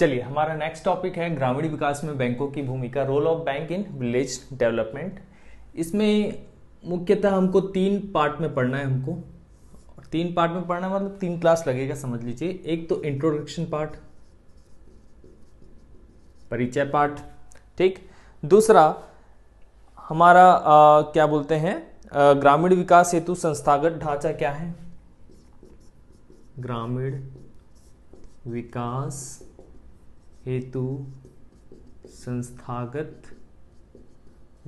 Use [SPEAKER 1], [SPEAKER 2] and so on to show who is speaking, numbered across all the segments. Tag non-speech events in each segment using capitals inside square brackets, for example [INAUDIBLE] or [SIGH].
[SPEAKER 1] चलिए हमारा next topic है ग्रामीण विकास में बैंकों की भूमिका role of bank in village development इसमें मुख्यतः हमको तीन पार्ट में पढ़ना है हमको तीन पार्ट में पढ़ना मतलब तीन क्लास लगेगा समझ लीजिए एक तो इंट्रोडक्शन पार्ट परिचय पार्ट ठीक दूसरा हमारा आ, क्या बोलते हैं ग्रामीण विकास हेतु संस्थागत ढांचा क्या है ग्रामीण विकास हेतु संस्थागत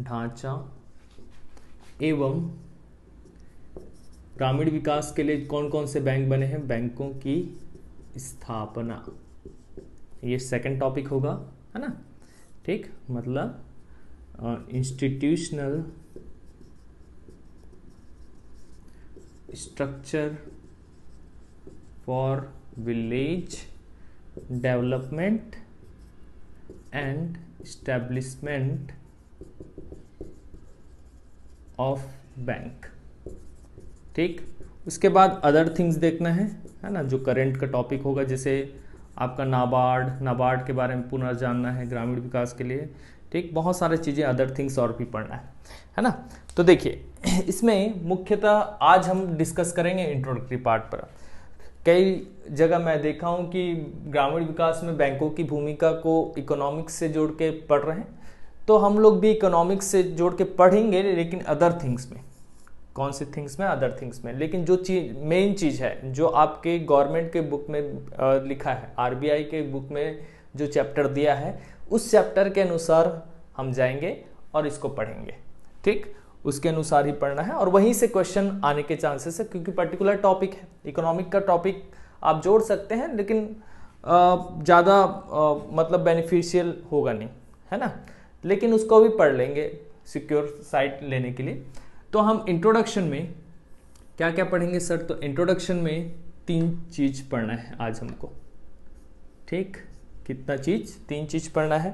[SPEAKER 1] ढांचा एवं ग्रामीण विकास के लिए कौन कौन से बैंक बने हैं बैंकों की स्थापना ये सेकंड टॉपिक होगा है ना ठीक मतलब institutional structure for village development and establishment of bank ठीक उसके बाद अदर थिंग्स देखना है है ना जो करेंट का टॉपिक होगा जैसे आपका नाबार्ड नाबार्ड के बारे में पुनर्जानना है ग्रामीण विकास के लिए ठीक बहुत सारी चीज़ें अदर थिंग्स और भी पढ़ना है है ना तो देखिए [CLEARS THROAT] इसमें मुख्यतः आज हम डिस्कस करेंगे इंट्रोडक्टरी पार्ट पर कई जगह मैं देखा हूँ कि ग्रामीण विकास में बैंकों की भूमिका को इकोनॉमिक्स से जोड़ के पढ़ रहे हैं तो हम लोग भी इकोनॉमिक्स से जोड़ के पढ़ेंगे लेकिन अदर थिंग्स में कौन सी थिंग्स में अदर थिंग्स में लेकिन जो चीज मेन चीज़ है जो आपके गवर्नमेंट के बुक में लिखा है आरबीआई के बुक में जो चैप्टर दिया है उस चैप्टर के अनुसार हम जाएंगे और इसको पढ़ेंगे ठीक उसके अनुसार ही पढ़ना है और वहीं से क्वेश्चन आने के चांसेस है क्योंकि पर्टिकुलर टॉपिक है इकोनॉमिक का टॉपिक आप जोड़ सकते हैं लेकिन ज़्यादा मतलब बेनिफिशियल होगा नहीं है ना लेकिन उसको भी पढ़ लेंगे सिक्योर साइट लेने के लिए तो हम इंट्रोडक्शन में क्या क्या पढ़ेंगे सर तो इंट्रोडक्शन में तीन चीज़ पढ़ना है आज हमको ठीक कितना चीज़ तीन चीज़ पढ़ना है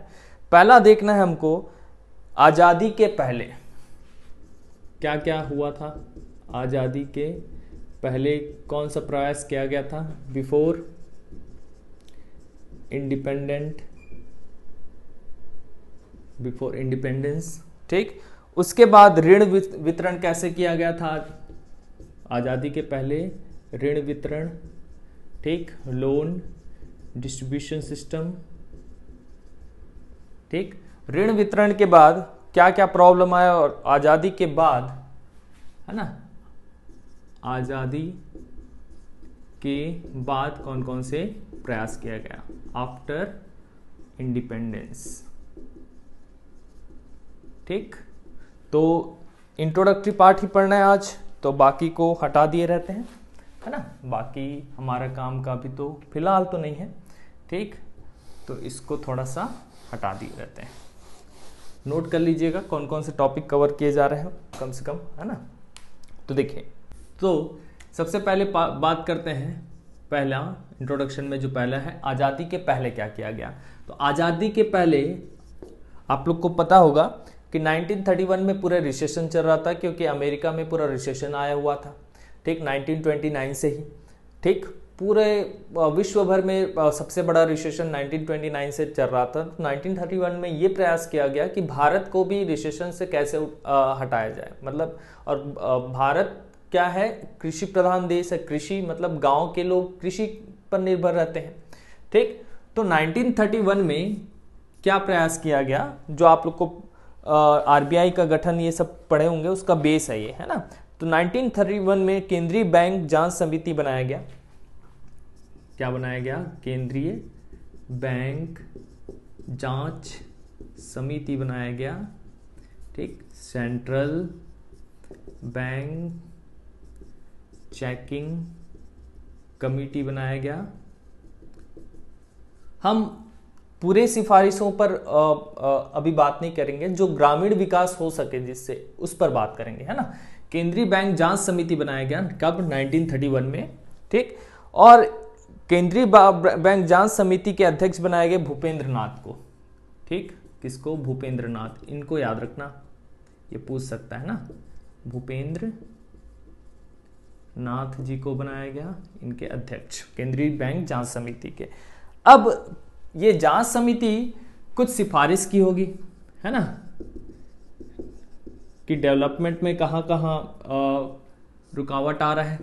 [SPEAKER 1] पहला देखना है हमको आज़ादी के पहले क्या क्या हुआ था आज़ादी के पहले कौन सा प्रयास किया गया था बिफोर इंडिपेंडेंट बिफोर इंडिपेंडेंस ठीक उसके बाद ऋण वितरण कैसे किया गया था आज़ादी के पहले ऋण वितरण ठीक लोन डिस्ट्रीब्यूशन सिस्टम ठीक ऋण वितरण के बाद क्या क्या प्रॉब्लम आया और आज़ादी के बाद है ना आज़ादी के बाद कौन कौन से प्रयास किया गया आफ्टर इंडिपेंडेंस ठीक तो इंट्रोडक्टरी पार्ट ही पढ़ना है आज तो बाकी को हटा दिए रहते हैं है ना बाकी हमारा काम का भी तो फिलहाल तो नहीं है ठीक तो इसको थोड़ा सा हटा दिए रहते हैं नोट कर लीजिएगा कौन कौन से टॉपिक कवर किए जा रहे हैं कम से कम है ना तो देखिए तो सबसे पहले बात करते हैं पहला इंट्रोडक्शन में जो पहला है आज़ादी के पहले क्या किया गया तो आज़ादी के पहले आप लोग को पता होगा कि 1931 में पूरा रिसेशन चल रहा था क्योंकि अमेरिका में पूरा रिसेशन आया हुआ था ठीक 1929 से ही ठीक पूरे विश्व भर में सबसे बड़ा रिसेशन 1929 से चल रहा था 1931 तो में ये प्रयास किया गया कि भारत को भी रिसेशन से कैसे हटाया जाए मतलब और भारत क्या है कृषि प्रधान देश है कृषि मतलब गांव के लोग कृषि पर निर्भर रहते हैं ठीक तो 1931 में क्या प्रयास किया गया जो आप लोग को आरबीआई का गठन ये सब पढ़े होंगे उसका बेस है ये है ना तो 1931 में केंद्रीय बैंक जांच समिति बनाया गया क्या बनाया गया केंद्रीय बैंक जांच समिति बनाया गया ठीक सेंट्रल बैंक चेकिंग कमिटी बनाया गया हम पूरे सिफारिशों पर अभी बात नहीं करेंगे जो ग्रामीण विकास हो सके जिससे उस पर बात करेंगे है ना केंद्रीय बैंक जांच समिति बनाया गया कब 1931 में ठीक और केंद्रीय बैंक जांच समिति के अध्यक्ष बनाए गए भूपेंद्र नाथ को ठीक किसको भूपेंद्र नाथ इनको याद रखना ये पूछ सकता है ना भूपेंद्र नाथ जी को बनाया गया इनके अध्यक्ष केंद्रीय बैंक जांच समिति के अब ये जांच समिति कुछ सिफारिश की होगी है ना कि डेवलपमेंट में कहां कहां रुकावट आ रहा है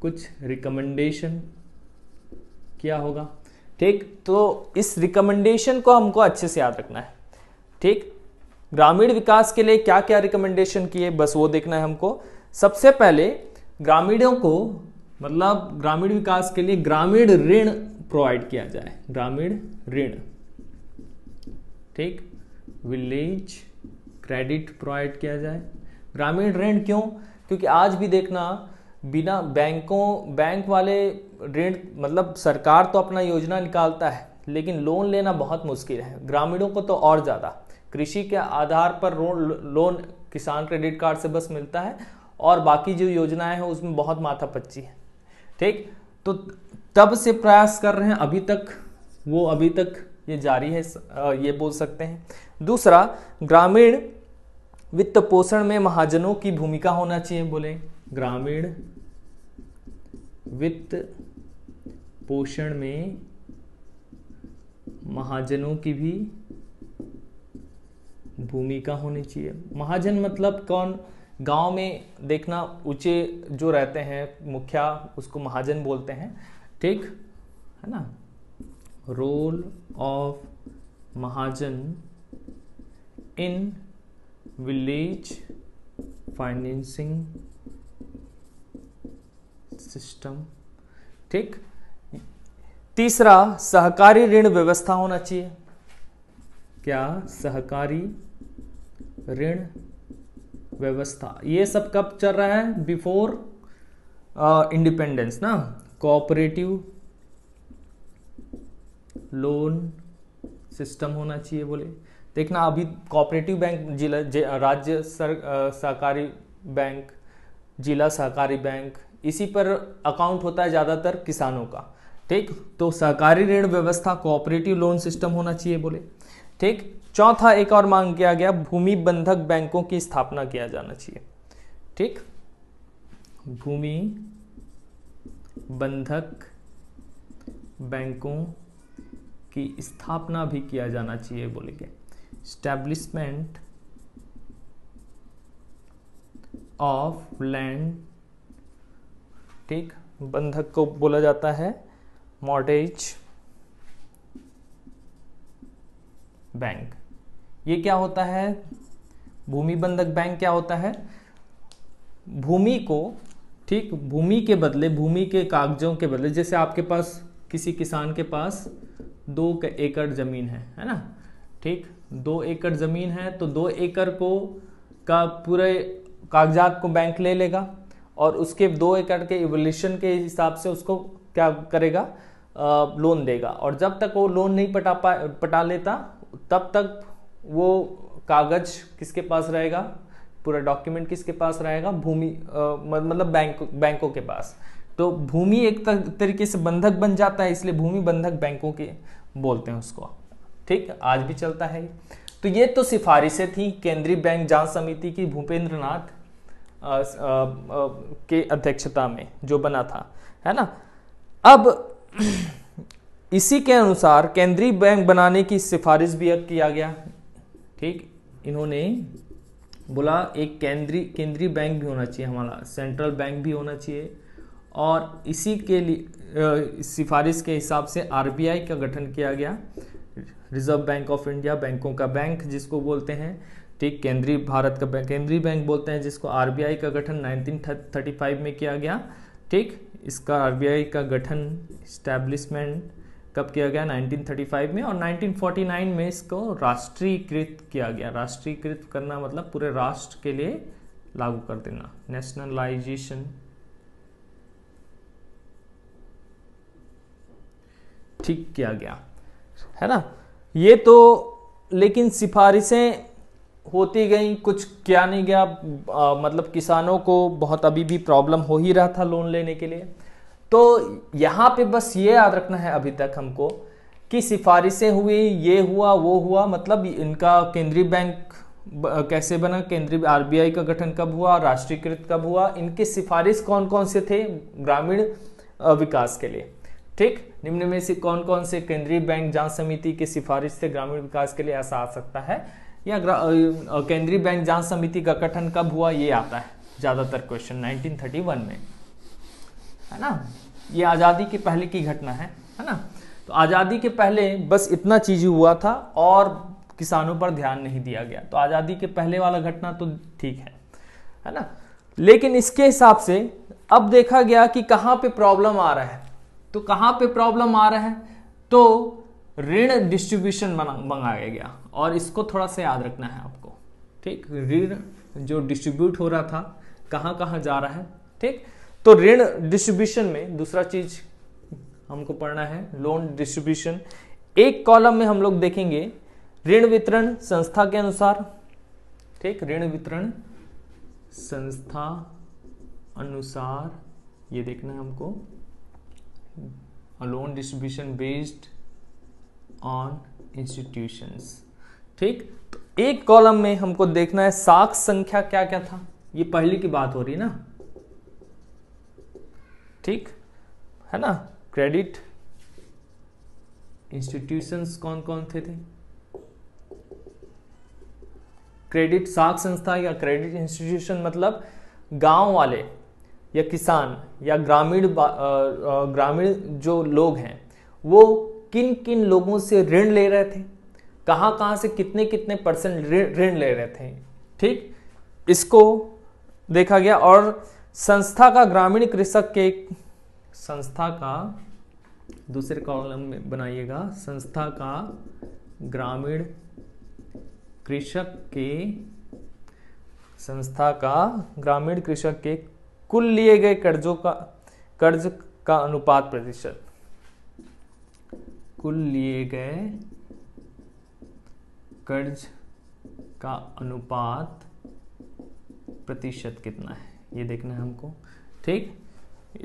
[SPEAKER 1] कुछ रिकमेंडेशन किया होगा ठीक तो इस रिकमेंडेशन को हमको अच्छे से याद रखना है ठीक ग्रामीण विकास के लिए क्या क्या रिकमेंडेशन किए बस वो देखना है हमको सबसे पहले ग्रामीणों को मतलब ग्रामीण विकास के लिए ग्रामीण ऋण प्रोवाइड किया जाए ग्रामीण ऋण ठीक विलेज क्रेडिट प्रोवाइड किया जाए ग्रामीण ऋण क्यों क्योंकि आज भी देखना बिना बैंकों बैंक वाले ऋण मतलब सरकार तो अपना योजना निकालता है लेकिन लोन लेना बहुत मुश्किल है ग्रामीणों को तो और ज़्यादा कृषि के आधार पर लोन किसान क्रेडिट कार्ड से बस मिलता है और बाकी जो योजनाएं हैं उसमें बहुत माथा पच्ची है ठीक तो तब से प्रयास कर रहे हैं अभी तक वो अभी तक ये जारी है ये बोल सकते हैं दूसरा ग्रामीण वित्त पोषण में महाजनों की भूमिका होना चाहिए बोले ग्रामीण वित्त पोषण में महाजनों की भी भूमिका होनी चाहिए महाजन मतलब कौन गांव में देखना ऊंचे जो रहते हैं मुखिया उसको महाजन बोलते हैं ठीक है ना रोल ऑफ महाजन इन विलेज फाइनेंसिंग सिस्टम ठीक तीसरा सहकारी ऋण व्यवस्था होना चाहिए क्या सहकारी ऋण व्यवस्था ये सब कब चल रहा है बिफोर इंडिपेंडेंस ना कोऑपरेटिव लोन सिस्टम होना चाहिए बोले देखना अभी कोऑपरेटिव बैंक जिला राज्य सर सहकारी बैंक जिला सहकारी बैंक इसी पर अकाउंट होता है ज़्यादातर किसानों का ठीक तो सहकारी ऋण व्यवस्था कोऑपरेटिव लोन सिस्टम होना चाहिए बोले ठीक चौथा एक और मांग किया गया भूमि बंधक बैंकों की स्थापना किया जाना चाहिए ठीक भूमि बंधक बैंकों की स्थापना भी किया जाना चाहिए बोले के स्टैब्लिशमेंट ऑफ लैंड ठीक बंधक को बोला जाता है मॉडेज बैंक ये क्या होता है भूमि बंधक बैंक क्या होता है भूमि को ठीक भूमि के बदले भूमि के कागजों के बदले जैसे आपके पास किसी किसान के पास दो एकड़ ज़मीन है है ना ठीक दो एकड़ ज़मीन है तो दो एकड़ को का पूरे कागजात को बैंक ले लेगा और उसके दो एकड़ के इवोल्यूशन के हिसाब से उसको क्या करेगा आ, लोन देगा और जब तक वो लोन नहीं पटा पा पटा लेता तब तक वो कागज किसके पास रहेगा पूरा डॉक्यूमेंट किसके पास रहेगा भूमि मतलब बैंक बैंकों के पास तो भूमि एक तरीके से बंधक बन जाता है इसलिए भूमि बंधक बैंकों के बोलते हैं उसको ठीक आज भी चलता है तो ये तो सिफारिशें थी केंद्रीय बैंक जांच समिति की भूपेंद्र नाथ के अध्यक्षता में जो बना था है ना अब [CLEARS THROAT] इसी के अनुसार केंद्रीय बैंक बनाने की सिफारिश भी किया गया ठीक इन्होंने बोला एक केंद्रीय केंद्रीय बैंक भी होना चाहिए हमारा सेंट्रल बैंक भी होना चाहिए और इसी के लिए सिफारिश के हिसाब से आरबीआई का गठन किया गया रिजर्व बैंक ऑफ इंडिया बैंकों का बैंक जिसको बोलते हैं ठीक केंद्रीय भारत का बैंक केंद्रीय बैंक बोलते हैं जिसको आरबीआई का गठन 1935 में किया गया ठीक इसका आरबीआई का गठन स्टैब्लिशमेंट कब किया गया 1935 में और 1949 में इसको राष्ट्रीयकृत किया गया राष्ट्रीयकृत करना मतलब पूरे राष्ट्र के लिए लागू कर देना नेशनलाइजेशन ठीक किया गया है ना ये तो लेकिन सिफारिशें होती गई कुछ क्या नहीं गया आ, मतलब किसानों को बहुत अभी भी प्रॉब्लम हो ही रहा था लोन लेने के लिए तो यहाँ पे बस ये याद रखना है अभी तक हमको कि सिफारिशें हुई ये हुआ वो हुआ मतलब इनका केंद्रीय बैंक कैसे बना केंद्रीय आरबीआई का गठन कब हुआ राष्ट्रीयकृत कब हुआ इनके सिफारिश कौन कौन से थे ग्रामीण विकास के लिए ठीक निम्न में से कौन कौन से केंद्रीय बैंक जांच समिति की सिफारिश से ग्रामीण विकास के लिए ऐसा आ सकता है या केंद्रीय बैंक जांच समिति का गठन कब हुआ ये आता है ज़्यादातर क्वेश्चन 1931 में है ना ये आज़ादी के पहले की घटना है है ना तो आज़ादी के पहले बस इतना चीज़ हुआ था और किसानों पर ध्यान नहीं दिया गया तो आज़ादी के पहले वाला घटना तो ठीक है है ना लेकिन इसके हिसाब से अब देखा गया कि कहाँ पे प्रॉब्लम आ रहा है तो कहाँ पे प्रॉब्लम आ रहा है तो ऋण डिस्ट्रीब्यूशन मंगाया गया और इसको थोड़ा सा याद रखना है आपको ठीक ऋण जो डिस्ट्रीब्यूट हो रहा था कहाँ कहाँ जा रहा है ठीक तो ऋण डिस्ट्रीब्यूशन में दूसरा चीज हमको पढ़ना है लोन डिस्ट्रीब्यूशन एक कॉलम में हम लोग देखेंगे ऋण वितरण संस्था के अनुसार ठीक ऋण वितरण संस्था अनुसार ये देखना है हमको loan distribution based on institution ठीक तो एक कॉलम में हमको देखना है साख संख्या क्या क्या था ये पहले की बात हो रही ना ठीक है ना क्रेडिट इंस्टीट्यूशंस कौन कौन थे थे क्रेडिट साख संस्था या क्रेडिट इंस्टीट्यूशन मतलब गांव वाले या किसान या ग्रामीण ग्रामीण जो लोग हैं वो किन किन लोगों से ऋण ले रहे थे कहां कहां से कितने कितने परसेंट ऋण ले रहे थे ठीक इसको देखा गया और संस्था का ग्रामीण कृषक के संस्था का दूसरे कॉलम में बनाइएगा संस्था का ग्रामीण कृषक के संस्था का ग्रामीण कृषक के कुल लिए गए कर्जों का कर्ज का अनुपात प्रतिशत कुल लिए गए कर्ज का अनुपात प्रतिशत कितना है ये देखना है हमको ठीक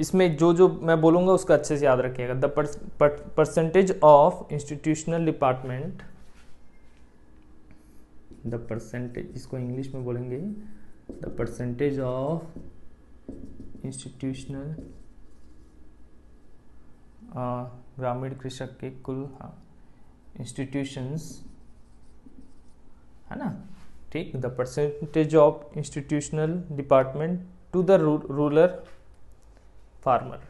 [SPEAKER 1] इसमें जो जो मैं बोलूंगा उसका अच्छे से याद रखिएगा the percentage of institutional department the percentage इसको इंग्लिश में बोलेंगे द परसेंटेज ऑफ इंस्टीट्यूशनल ग्रामीण कृषक के कुल हाँ इंस्टीट्यूशंस है ना ठीक the percentage of institutional department to the rural farmer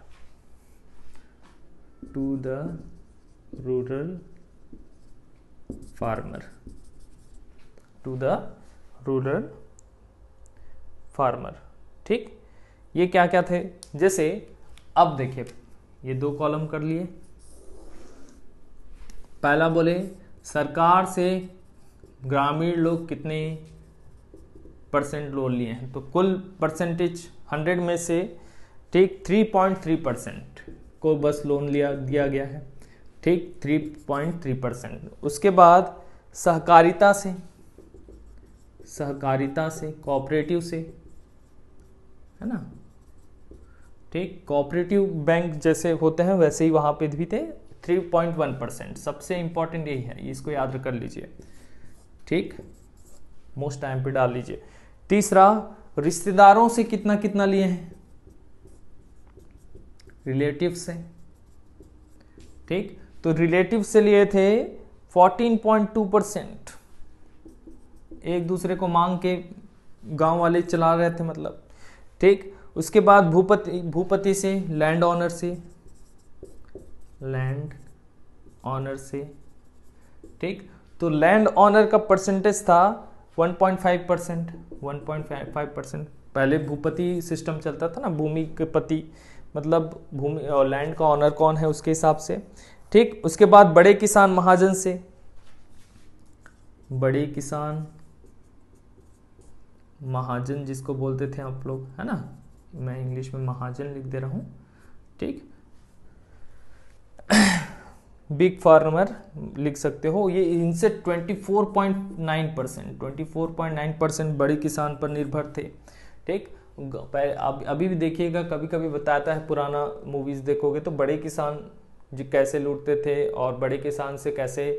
[SPEAKER 1] to the rural farmer to the rural farmer ठीक ये क्या क्या थे जैसे अब देखिए ये दो कॉलम कर लिए पहला बोले सरकार से ग्रामीण लोग कितने परसेंट लोन लिए हैं तो कुल परसेंटेज हंड्रेड में से ठीक थ्री पॉइंट थ्री परसेंट को बस लोन लिया दिया गया है ठीक थ्री पॉइंट थ्री परसेंट उसके बाद सहकारिता से सहकारिता से कोऑपरेटिव से है ना ठीक कोऑपरेटिव बैंक जैसे होते हैं वैसे ही वहाँ पे भी थे थ्री पॉइंट वन परसेंट सबसे इंपॉर्टेंट यही है इसको याद कर लीजिए ठीक मोस्ट टाइम पे डाल लीजिए तीसरा रिश्तेदारों से कितना कितना लिए हैं रिलेटिव से ठीक तो रिलेटिव से लिए थे 14.2 परसेंट एक दूसरे को मांग के गांव वाले चला रहे थे मतलब ठीक उसके बाद भूपति भूपति से लैंड ऑनर से लैंड ऑनर से ठीक तो लैंड ऑनर का परसेंटेज था 1.5 परसेंट वन परसेंट पहले भूपति सिस्टम चलता था ना भूमि के पति मतलब भूमि और लैंड का ऑनर कौन है उसके हिसाब से ठीक उसके बाद बड़े किसान महाजन से बड़े किसान महाजन जिसको बोलते थे आप लोग है ना मैं इंग्लिश में महाजन लिख दे रहा हूँ ठीक बिग [COUGHS] फार्मर लिख सकते हो ये इनसे 24.9 परसेंट ट्वेंटी परसेंट बड़े किसान पर निर्भर थे ठीक आप अभी भी देखिएगा कभी कभी बताता है पुराना मूवीज़ देखोगे तो बड़े किसान जो कैसे लूटते थे और बड़े किसान से कैसे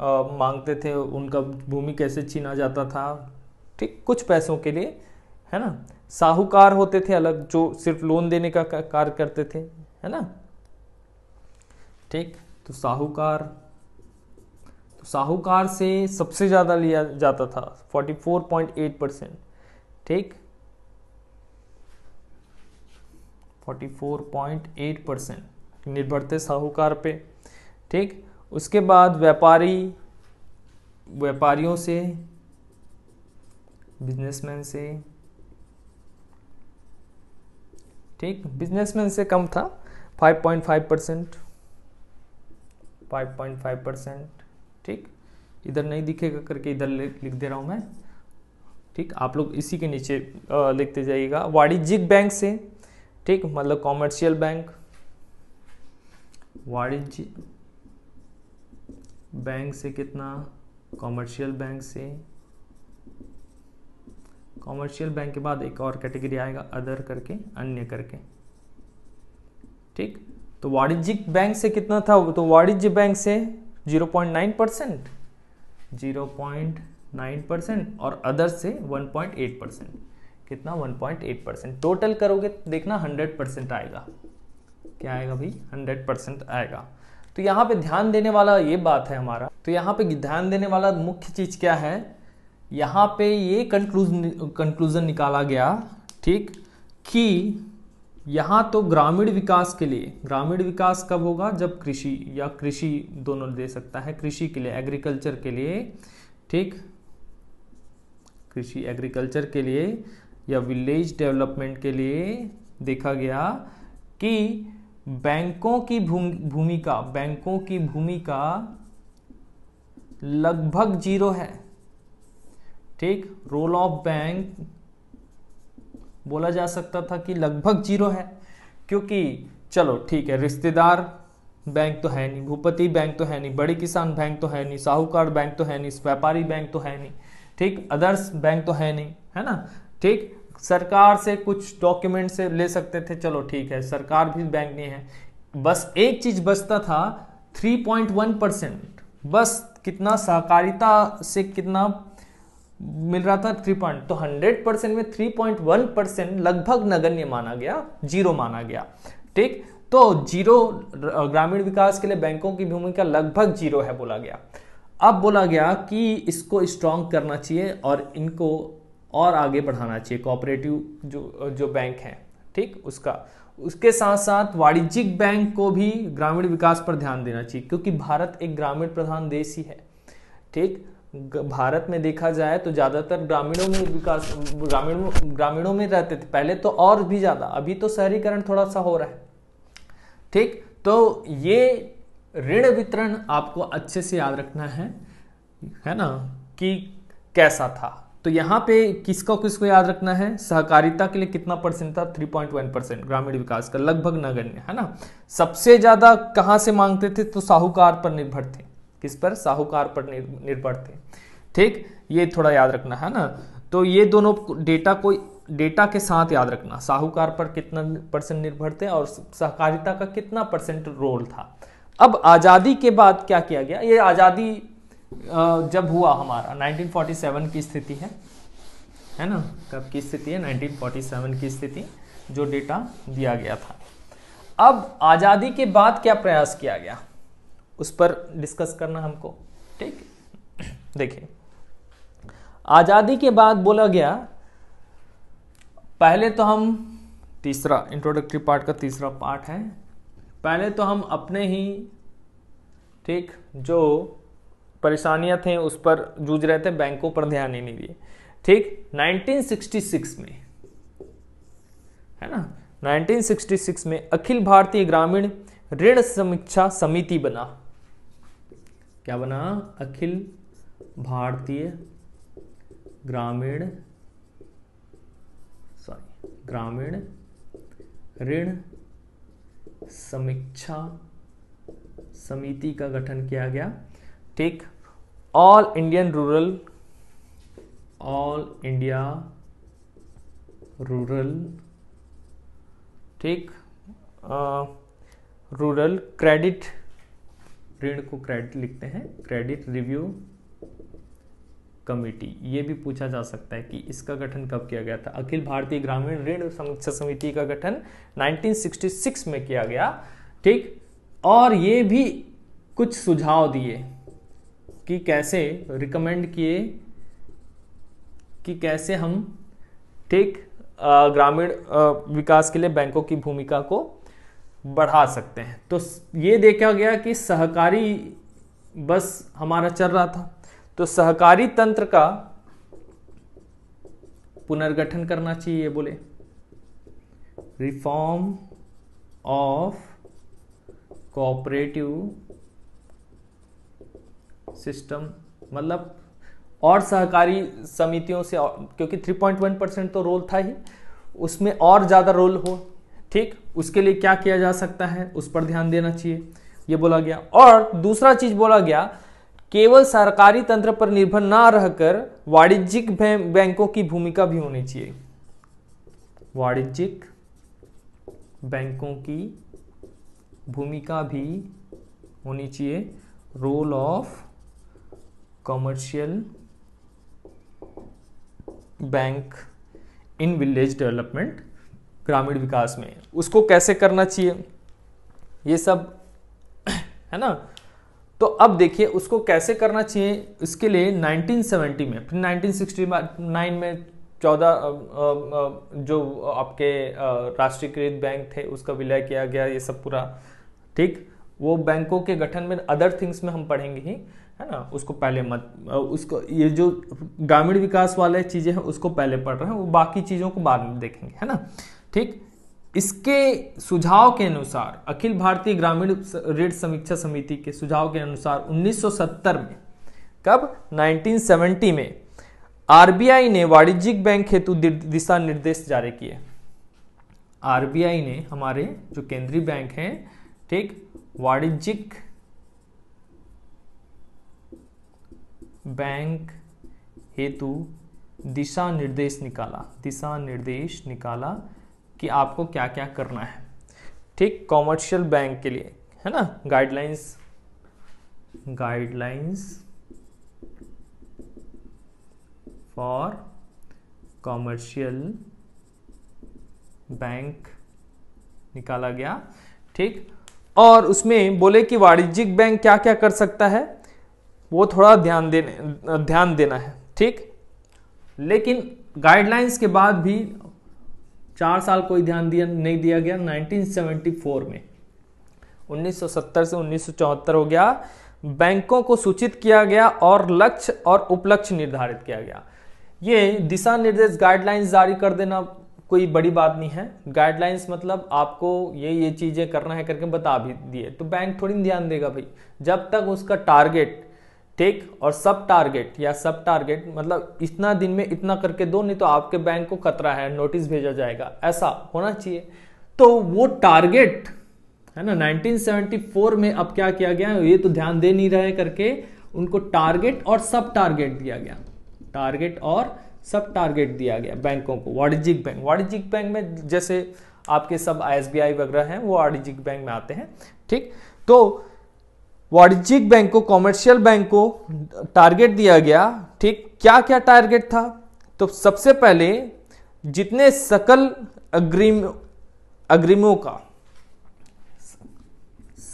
[SPEAKER 1] आ, मांगते थे उनका भूमि कैसे छीना जाता था ठीक कुछ पैसों के लिए है ना साहूकार होते थे अलग जो सिर्फ लोन देने का कार्य करते थे है ना ठीक तो साहूकार तो साहूकार से सबसे ज़्यादा लिया जाता था 44.8 परसेंट ठीक 44.8 परसेंट निर्भर थे साहूकार पे ठीक उसके बाद व्यापारी व्यापारियों से बिजनेसमैन से ठीक बिजनेसमैन से कम था 5.5 परसेंट 5.5 परसेंट ठीक इधर नहीं दिखेगा करके इधर लिख दे रहा हूँ मैं ठीक आप लोग इसी के नीचे लिखते जाइएगा वाणिज्यिक बैंक से ठीक मतलब कॉमर्शियल बैंक वाणिज्य बैंक से कितना कॉमर्शियल बैंक से कॉमर्शियल बैंक के बाद एक और कैटेगरी आएगा अदर करके अन्य करके ठीक तो वाणिज्यिक बैंक से कितना था तो वाणिज्य बैंक से 0.9 परसेंट जीरो परसेंट और अदर से 1.8 परसेंट कितना 1.8 परसेंट टोटल करोगे तो देखना हंड्रेड परसेंट आएगा क्या आएगा भाई हंड्रेड परसेंट आएगा तो यहाँ पे ध्यान देने वाला ये बात है हमारा तो यहाँ पे ध्यान देने वाला मुख्य चीज़ क्या है यहाँ पे ये कंक्लूज कंक्लूजन निकाला गया ठीक कि यहाँ तो ग्रामीण विकास के लिए ग्रामीण विकास कब होगा जब कृषि या कृषि दोनों दे सकता है कृषि के लिए एग्रीकल्चर के लिए ठीक कृषि एग्रीकल्चर के लिए या विलेज डेवलपमेंट के लिए देखा गया कि बैंकों की भूमिका बैंकों की भूमिका लगभग जीरो है ठीक रोल ऑफ बैंक बोला जा सकता था कि लगभग जीरो है क्योंकि चलो ठीक है रिश्तेदार बैंक तो है नहीं भूपति बैंक तो है नहीं बड़े किसान बैंक तो है नहीं साहूकार बैंक तो है नहीं व्यापारी बैंक तो है नहीं ठीक अदर्स बैंक तो है नहीं है ना ठीक सरकार से कुछ डॉक्यूमेंट से ले सकते थे चलो ठीक है सरकार भी बैंक नहीं है बस एक चीज बचता था 3.1 परसेंट बस कितना सहकारिता से कितना मिल रहा था थ्री पॉइंट तो हंड्रेड परसेंट में थ्री पॉइंट वन परसेंट लगभग नगण्य माना गया जीरो माना गया ठीक तो जीरो ग्रामीण विकास के लिए बैंकों की भूमिका लगभग जीरो है बोला गया अब बोला गया कि इसको स्ट्रांग करना चाहिए और इनको और आगे बढ़ाना चाहिए कोऑपरेटिव जो जो बैंक है ठीक उसका उसके साथ साथ वाणिज्यिक बैंक को भी ग्रामीण विकास पर ध्यान देना चाहिए क्योंकि भारत एक ग्रामीण प्रधान देश ही है ठीक भारत में देखा जाए तो ज़्यादातर ग्रामीणों में विकास ग्रामीण ग्रामीणों में रहते थे पहले तो और भी ज़्यादा अभी तो शहरीकरण थोड़ा सा हो रहा है ठीक तो ये ऋण वितरण आपको अच्छे से याद रखना है है ना कि कैसा था तो यहाँ पे किसको किसको याद रखना है सहकारिता के लिए कितना परसेंट था 3.1 परसेंट ग्रामीण विकास का लगभग नगण्य है ना सबसे ज्यादा कहाँ से मांगते थे तो साहूकार पर निर्भर थे किस पर साहूकार पर निर्भर थे ठीक ये थोड़ा याद रखना है ना तो ये दोनों डेटा को डेटा के साथ याद रखना साहूकार पर कितना परसेंट निर्भर थे और सहकारिता का कितना परसेंट रोल था अब आज़ादी के बाद क्या किया गया ये आज़ादी जब हुआ हमारा 1947 की स्थिति है है ना कब की स्थिति है 1947 की स्थिति जो डेटा दिया गया था अब आज़ादी के बाद क्या प्रयास किया गया उस पर डिस्कस करना हमको ठीक देखिए आज़ादी के बाद बोला गया पहले तो हम तीसरा इंट्रोडक्टरी पार्ट का तीसरा पार्ट है पहले तो हम अपने ही ठीक जो परेशानियां थे उस पर जूझ रहे थे बैंकों पर ध्यान ही नहीं दिए ठीक 1966 में है ना 1966 में अखिल भारतीय ग्रामीण ऋण समीक्षा समिति बना क्या बना अखिल भारतीय ग्रामीण सॉरी ग्रामीण ऋण समीक्षा समिति का गठन किया गया ठीक all Indian rural all India rural ठीक रूरल क्रेडिट ऋण को क्रेडिट लिखते हैं क्रेडिट रिव्यू कमेटी ये भी पूछा जा सकता है कि इसका गठन कब किया गया था अखिल भारतीय ग्रामीण ऋण समीक्षा समिति का गठन 1966 में किया गया ठीक और ये भी कुछ सुझाव दिए कि कैसे रिकमेंड किए कि कैसे हम ठीक ग्रामीण विकास के लिए बैंकों की भूमिका को बढ़ा सकते हैं तो ये देखा गया कि सहकारी बस हमारा चल रहा था तो सहकारी तंत्र का पुनर्गठन करना चाहिए बोले रिफॉर्म ऑफ कोऑपरेटिव सिस्टम मतलब और सहकारी समितियों से क्योंकि 3.1 परसेंट तो रोल था ही उसमें और ज़्यादा रोल हो ठीक उसके लिए क्या किया जा सकता है उस पर ध्यान देना चाहिए ये बोला गया और दूसरा चीज बोला गया केवल सरकारी तंत्र पर निर्भर ना रहकर वाणिज्यिक बैंकों की भूमिका भी होनी चाहिए वाणिज्यिक बैंकों की भूमिका भी होनी चाहिए role of commercial bank in village development ग्रामीण विकास में उसको कैसे करना चाहिए ये सब है ना तो अब देखिए उसको कैसे करना चाहिए इसके लिए 1970 में फिर 1969 में 14 जो आपके राष्ट्रीयकृत बैंक थे उसका विलय किया गया ये सब पूरा ठीक वो बैंकों के गठन में अदर थिंग्स में हम पढ़ेंगे ही है ना उसको पहले मत उसको ये जो ग्रामीण विकास वाले चीज़ें हैं उसको पहले पढ़ रहे हैं वो बाकी चीज़ों को बाद में देखेंगे है ना ठीक इसके सुझाव के अनुसार अखिल भारतीय ग्रामीण ऋण समीक्षा समिति के सुझाव के अनुसार 1970 में कब 1970 में आरबीआई ने वाणिज्यिक बैंक हेतु दिशा निर्देश जारी किए आरबीआई ने हमारे जो केंद्रीय बैंक हैं ठीक वाणिज्यिक बैंक हेतु दिशा निर्देश निकाला दिशा निर्देश निकाला कि आपको क्या क्या करना है ठीक कॉमर्शियल बैंक के लिए है ना guidelines guidelines for commercial bank निकाला गया ठीक और उसमें बोले कि वाणिज्यिक बैंक क्या क्या कर सकता है वो थोड़ा ध्यान देने ध्यान देना है ठीक लेकिन गाइडलाइंस के बाद भी चार साल कोई ध्यान दिया नहीं दिया गया 1974 में 1970 से 1974 हो गया बैंकों को सूचित किया गया और लक्ष्य और उपलक्ष्य निर्धारित किया गया ये दिशा निर्देश गाइडलाइंस जारी कर देना कोई बड़ी बात नहीं है गाइडलाइंस मतलब आपको ये ये चीज़ें करना है करके बता भी दिए तो बैंक थोड़ी ध्यान देगा भाई जब तक उसका टारगेट ठीक और सब टारगेट या सब टारगेट मतलब इतना दिन में इतना करके दो नहीं तो आपके बैंक को खतरा है नोटिस भेजा जाएगा ऐसा होना चाहिए तो वो टारगेट है ना 1974 में अब क्या किया गया ये तो ध्यान दे नहीं रहे करके उनको टारगेट और सब टारगेट दिया गया टारगेट और सब टारगेट दिया गया बैंकों को वाणिज्यिक बैंक वाणिज्यिक बैंक में जैसे आपके सब आई वगैरह हैं वो वाणिज्यिक बैंक में आते हैं ठीक तो वाणिज्यिक बैंक को कॉमर्शियल बैंक को टारगेट दिया गया ठीक क्या क्या टारगेट था तो सबसे पहले जितने सकल अग्रिम अग्रिमों का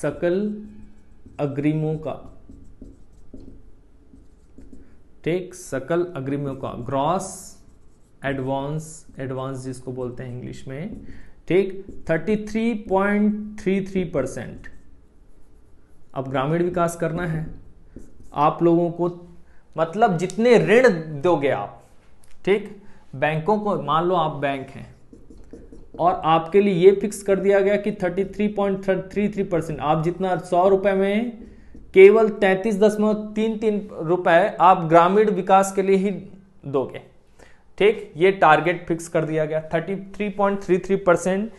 [SPEAKER 1] सकल अग्रिमों का ठीक सकल अग्रिमों का ग्रॉस एडवांस एडवांस जिसको बोलते हैं इंग्लिश में ठीक 33.33 परसेंट अब ग्रामीण विकास करना है आप लोगों को मतलब जितने ऋण दोगे आप ठीक बैंकों को मान लो आप बैंक हैं और आपके लिए ये फिक्स कर दिया गया कि 33.33 परसेंट आप जितना सौ रुपए में केवल तैंतीस दशमलव तीन तीन रुपए आप ग्रामीण विकास के लिए ही दोगे ठीक ये टारगेट फिक्स कर दिया गया 33.33 परसेंट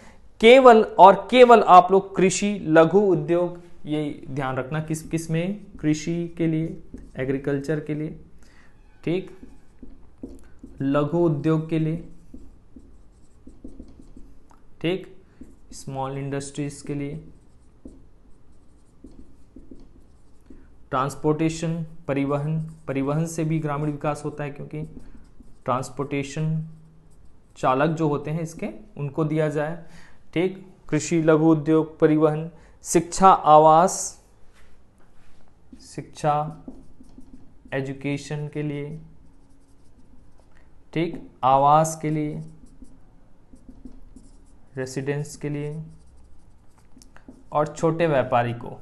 [SPEAKER 1] केवल और केवल आप लोग कृषि लघु उद्योग ये ध्यान रखना किस किस में कृषि के लिए एग्रीकल्चर के लिए ठीक लघु उद्योग के लिए ठीक स्मॉल इंडस्ट्रीज के लिए ट्रांसपोर्टेशन परिवहन परिवहन से भी ग्रामीण विकास होता है क्योंकि ट्रांसपोर्टेशन चालक जो होते हैं इसके उनको दिया जाए ठीक कृषि लघु उद्योग परिवहन शिक्षा आवास शिक्षा एजुकेशन के लिए ठीक आवास के लिए रेसिडेंस के लिए और छोटे व्यापारी को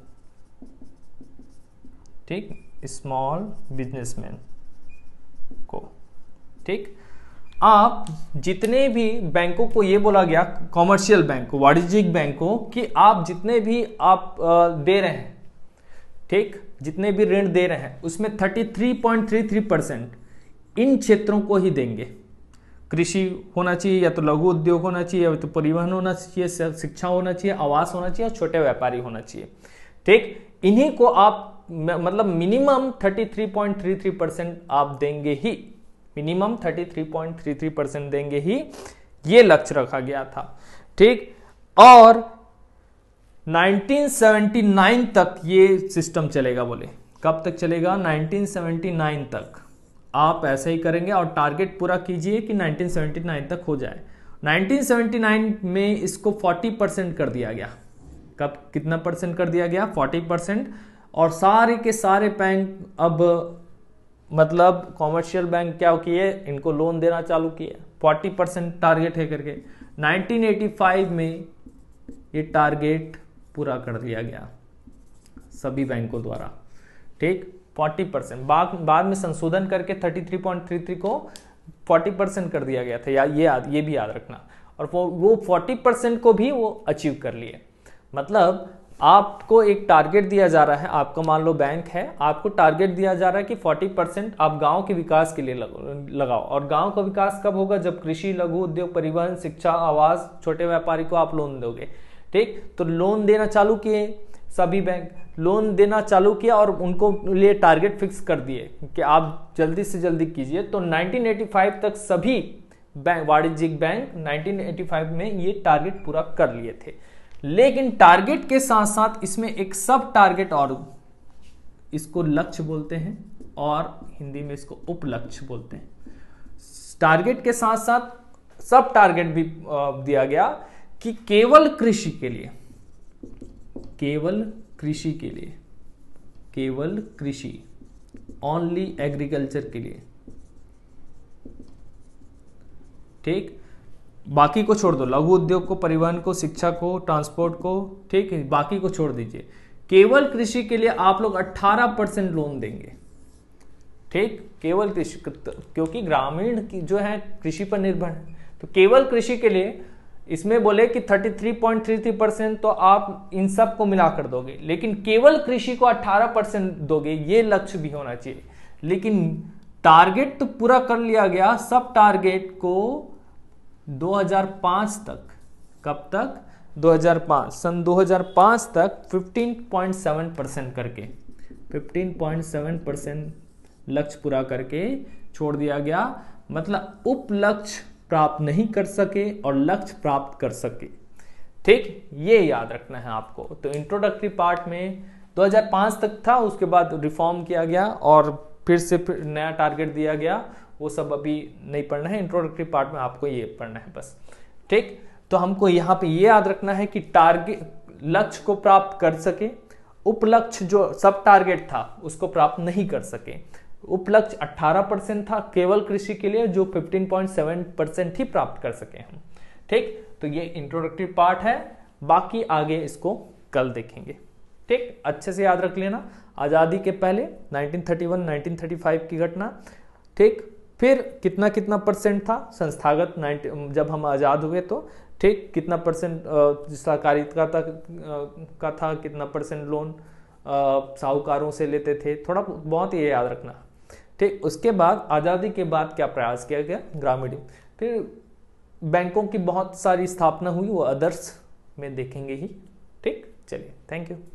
[SPEAKER 1] ठीक स्मॉल बिजनेसमैन को ठीक आप जितने भी बैंकों को ये बोला गया कॉमर्शियल बैंक वाणिज्यिक बैंक कि आप जितने भी आप दे रहे हैं ठीक जितने भी ऋण दे रहे हैं उसमें 33.33 परसेंट इन क्षेत्रों को ही देंगे कृषि होना चाहिए या तो लघु उद्योग होना चाहिए या तो परिवहन होना चाहिए शिक्षा होना चाहिए आवास होना चाहिए या छोटे व्यापारी होना चाहिए ठीक इन्हीं को आप मतलब मिनिमम 33.33 परसेंट आप देंगे ही मिनिमम 33.33 परसेंट देंगे ही ये लक्ष्य रखा गया था ठीक और 1979 तक ये सिस्टम चलेगा बोले कब तक चलेगा 1979 तक आप ऐसे ही करेंगे और टारगेट पूरा कीजिए कि 1979 तक हो जाए 1979 में इसको 40 परसेंट कर दिया गया कब कितना परसेंट कर दिया गया 40 परसेंट और सारे के सारे बैंक अब मतलब कॉमर्शियल बैंक क्या किए इनको लोन देना चालू किए 40 परसेंट टारगेट है करके 1985 में ये टारगेट पूरा कर दिया गया सभी बैंकों द्वारा ठीक 40 परसेंट बाद में संशोधन करके 33.33 को 40 परसेंट कर दिया गया था या ये याद ये भी याद रखना और वो वो 40 परसेंट को भी वो अचीव कर लिए मतलब आपको एक टारगेट दिया जा रहा है आपको मान लो बैंक है आपको टारगेट दिया जा रहा है कि 40 परसेंट आप गांव के विकास के लिए लगाओ और गांव का विकास कब होगा जब कृषि लघु उद्योग परिवहन शिक्षा आवास छोटे व्यापारी को आप लोन दोगे ठीक तो लोन देना चालू किए सभी बैंक लोन देना चालू किया और उनको लिए टारगेट फिक्स कर दिए कि आप जल्दी से जल्दी कीजिए तो 1985 तक सभी बैंक वाणिज्यिक बैंक 1985 में ये टारगेट पूरा कर लिए थे लेकिन टारगेट के साथ साथ इसमें एक सब टारगेट और इसको लक्ष्य बोलते हैं और हिंदी में इसको उपलक्ष्य बोलते हैं टारगेट के साथ साथ सब टारगेट भी दिया गया कि केवल कृषि के लिए केवल कृषि के लिए केवल कृषि ओनली एग्रीकल्चर के लिए ठीक बाकी को छोड़ दो लघु उद्योग को परिवहन को शिक्षा को ट्रांसपोर्ट को ठीक है बाकी को छोड़ दीजिए केवल कृषि के लिए आप लोग 18 परसेंट लोन देंगे ठीक केवल कृषि क्योंकि ग्रामीण की जो है कृषि पर निर्भर है तो केवल कृषि के लिए इसमें बोले कि 33.33 परसेंट तो आप इन सब को मिलाकर दोगे लेकिन केवल कृषि को 18 परसेंट दोगे ये लक्ष्य भी होना चाहिए लेकिन टारगेट तो पूरा कर लिया गया सब टारगेट को 2005 तक कब तक 2005 सन 2005 तक 15.7 परसेंट करके 15.7 परसेंट लक्ष्य पूरा करके छोड़ दिया गया मतलब उपलक्ष्य प्राप्त नहीं कर सके और लक्ष्य प्राप्त कर सके ठीक ये याद रखना है आपको तो इंट्रोडक्टरी पार्ट में 2005 तक था उसके बाद रिफॉर्म किया गया और फिर से फिर नया टारगेट दिया गया वो सब अभी नहीं पढ़ना है इंट्रोडक्टरी पार्ट में आपको ये पढ़ना है बस ठीक तो हमको यहाँ पे ये याद रखना है कि टारगेट लक्ष्य को प्राप्त कर सके उपलक्ष्य जो सब टारगेट था उसको प्राप्त नहीं कर सके उपलक्ष्य 18 परसेंट था केवल कृषि के लिए जो 15.7 परसेंट ही प्राप्त कर सके हम ठीक तो ये इंट्रोडक्टरी पार्ट है बाकी आगे इसको कल देखेंगे ठीक अच्छे से याद रख लेना आज़ादी के पहले 1931 1935 की घटना ठीक फिर कितना कितना परसेंट था संस्थागत 90 जब हम आज़ाद हुए तो ठीक कितना परसेंट सहकारिता का, का था कितना परसेंट लोन साहूकारों से लेते थे थोड़ा बहुत ये याद रखना ठीक उसके बाद आज़ादी के बाद क्या प्रयास किया गया ग्रामीण फिर बैंकों की बहुत सारी स्थापना हुई वो अदर्स में देखेंगे ही ठीक चलिए थैंक यू